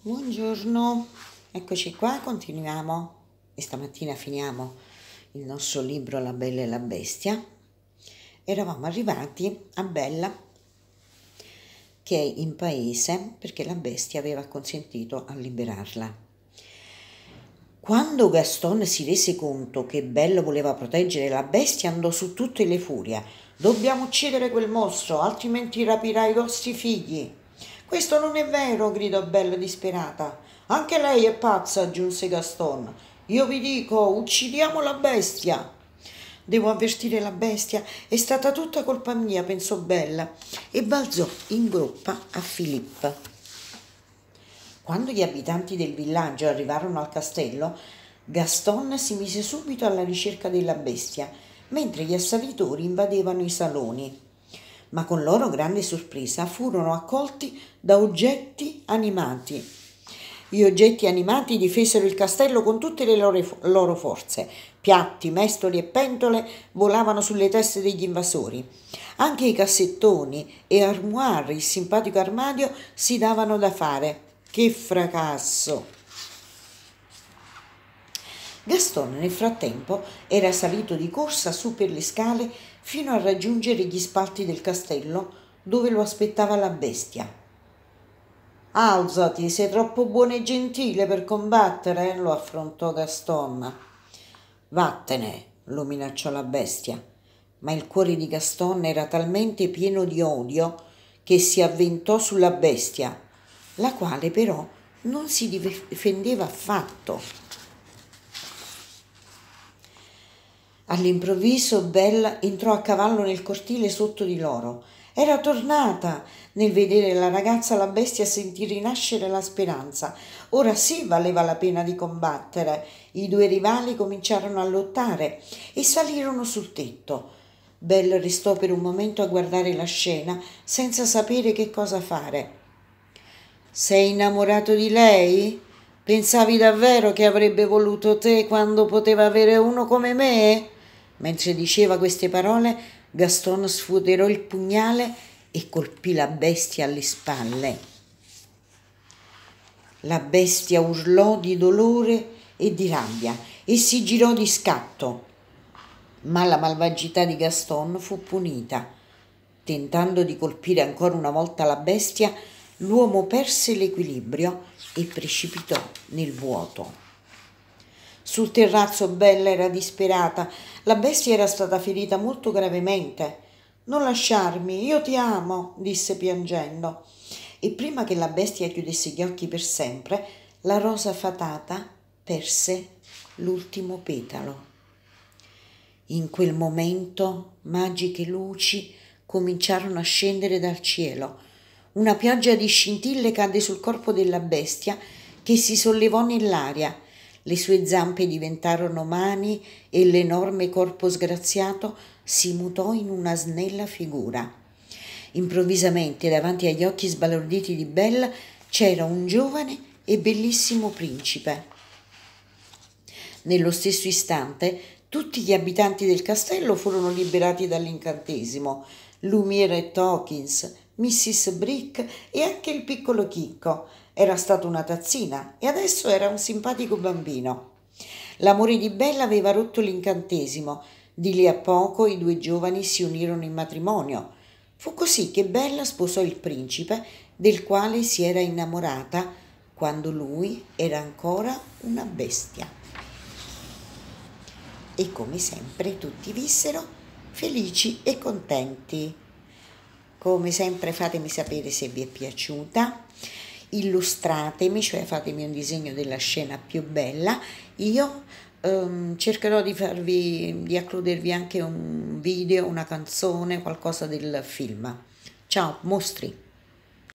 Buongiorno, eccoci qua, continuiamo e stamattina finiamo il nostro libro La Bella e la Bestia. Eravamo arrivati a Bella che è in paese perché la bestia aveva consentito a liberarla. Quando Gaston si rese conto che Bella voleva proteggere la bestia andò su tutte le furie. Dobbiamo uccidere quel mostro, altrimenti rapirà i vostri figli. Questo non è vero, gridò Bella disperata. Anche lei è pazza, aggiunse Gaston. Io vi dico, uccidiamo la bestia. Devo avvertire la bestia, è stata tutta colpa mia, pensò Bella, e balzò in groppa a Filippo. Quando gli abitanti del villaggio arrivarono al castello, Gaston si mise subito alla ricerca della bestia, mentre gli assalitori invadevano i saloni ma con loro grande sorpresa furono accolti da oggetti animati. Gli oggetti animati difesero il castello con tutte le loro, loro forze. Piatti, mestoli e pentole volavano sulle teste degli invasori. Anche i cassettoni e armoire, il simpatico armadio, si davano da fare. Che fracasso! Gastone nel frattempo era salito di corsa su per le scale fino a raggiungere gli spalti del castello dove lo aspettava la bestia. Alzati, sei troppo buono e gentile per combattere, eh, lo affrontò Gaston. Vattene, lo minacciò la bestia, ma il cuore di Gaston era talmente pieno di odio che si avventò sulla bestia, la quale però non si difendeva affatto. All'improvviso Bella entrò a cavallo nel cortile sotto di loro. Era tornata. Nel vedere la ragazza la bestia sentì rinascere la speranza. Ora sì valeva la pena di combattere. I due rivali cominciarono a lottare e salirono sul tetto. Bell restò per un momento a guardare la scena senza sapere che cosa fare. Sei innamorato di lei? Pensavi davvero che avrebbe voluto te quando poteva avere uno come me? Mentre diceva queste parole, Gaston sfoderò il pugnale e colpì la bestia alle spalle. La bestia urlò di dolore e di rabbia e si girò di scatto. Ma la malvagità di Gaston fu punita. Tentando di colpire ancora una volta la bestia, l'uomo perse l'equilibrio e precipitò nel vuoto. Sul terrazzo Bella era disperata. La bestia era stata ferita molto gravemente. Non lasciarmi, io ti amo, disse piangendo. E prima che la bestia chiudesse gli occhi per sempre, la rosa fatata perse l'ultimo petalo. In quel momento magiche luci cominciarono a scendere dal cielo. Una pioggia di scintille cadde sul corpo della bestia che si sollevò nell'aria le sue zampe diventarono mani e l'enorme corpo sgraziato si mutò in una snella figura. Improvvisamente, davanti agli occhi sbalorditi di Bella, c'era un giovane e bellissimo principe. Nello stesso istante, tutti gli abitanti del castello furono liberati dall'incantesimo. Lumiere e Tokins, Mrs. Brick e anche il piccolo Chicco, era stato una tazzina e adesso era un simpatico bambino. L'amore di Bella aveva rotto l'incantesimo. Di lì a poco i due giovani si unirono in matrimonio. Fu così che Bella sposò il principe del quale si era innamorata quando lui era ancora una bestia. E come sempre tutti vissero felici e contenti. Come sempre fatemi sapere se vi è piaciuta illustratemi, cioè fatemi un disegno della scena più bella, io ehm, cercherò di farvi, di accludervi anche un video, una canzone, qualcosa del film. Ciao, mostri!